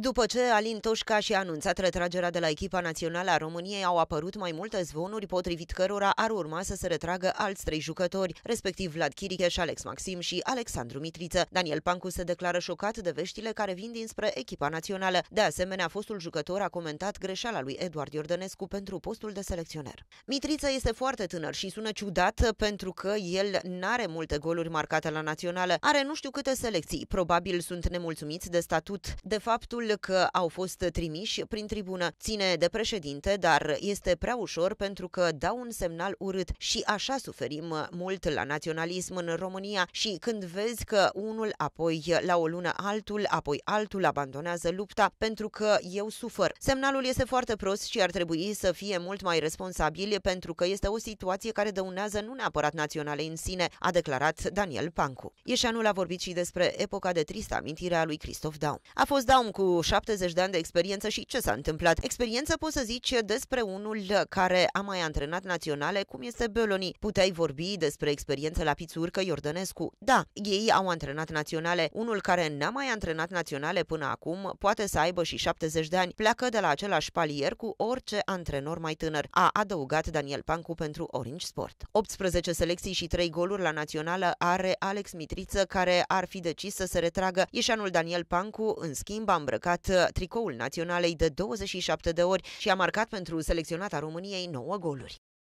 După ce Alin Toșca și-a anunțat retragerea de la echipa națională a României, au apărut mai multe zvonuri potrivit cărora ar urma să se retragă alți trei jucători, respectiv Vlad Chiricheș, Alex Maxim și Alexandru Mitriță. Daniel Pancu se declară șocat de veștile care vin dinspre echipa națională. De asemenea, fostul jucător a comentat greșeala lui Eduard Iordănescu pentru postul de selecționer. Mitriță este foarte tânăr și sună ciudat pentru că el n-are multe goluri marcate la națională, are nu știu câte selecții, probabil sunt nemulțumiți de statut. De faptul faptul că au fost trimiși prin tribună ține de președinte, dar este prea ușor pentru că dau un semnal urât și așa suferim mult la naționalism în România și când vezi că unul apoi la o lună altul, apoi altul abandonează lupta pentru că eu sufăr. Semnalul este foarte prost și ar trebui să fie mult mai responsabil pentru că este o situație care dăunează nu neapărat naționale în sine, a declarat Daniel Pancu. Ieșanul a vorbit și despre epoca de tristă amintire a lui Cristof Daum. A fost Daum cu 70 de ani de experiență și ce s-a întâmplat. Experiență poți să zici despre unul care a mai antrenat naționale, cum este Beloni. Puteai vorbi despre experiență la Pițurcă Iordănescu. Da, ei au antrenat naționale. Unul care n-a mai antrenat naționale până acum poate să aibă și 70 de ani. Pleacă de la același palier cu orice antrenor mai tânăr, a adăugat Daniel Pancu pentru Orange Sport. 18 selecții și 3 goluri la națională are Alex Mitriță, care ar fi decis să se retragă. Ieșanul Daniel Pancu, în schimb, a îmbrăcat îmbrăcat uh, tricoul naționalei de 27 de ori și a marcat pentru selecționata României 9 goluri.